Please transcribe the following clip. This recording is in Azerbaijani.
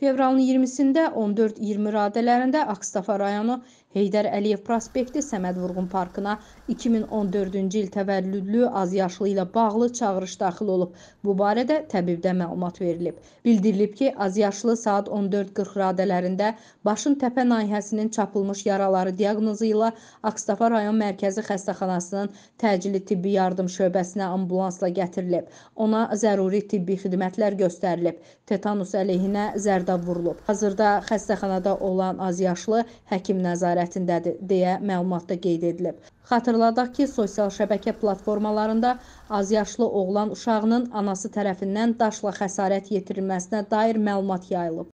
Fevralın 20-də 14-20 radələrində Ağstafa rayonu Heydər Əliyev prospekti Səməd Vurğun parkına 2014-cü il təvəllüdlü azyaşlı ilə bağlı çağırış daxil olub. Bu barədə təbibdə məlumat verilib. Bildirilib ki, azyaşlı saat 14:40 radələrində başın təpə nahiyəsinin çapılmış yaraları diaqnozu ilə Ağstafa rayon mərkəzi xəstəxanasının təcili tibbi yardım şöbəsinə ambulansla gətirilib. Ona zəruri tibbi xidmətlər göstərilib. Tetanus əleyhinə zərb da vurulub. Hazırda xəstəxanada olan azyaşlı həkim nəzarətindədir, deyə məlumatda qeyd edilib. Xatırladaq ki, sosial şəbəkə platformalarında azyaşlı oğlan uşağının anası tərəfindən daşla xəsarət yetirilməsinə dair məlumat yayılıb.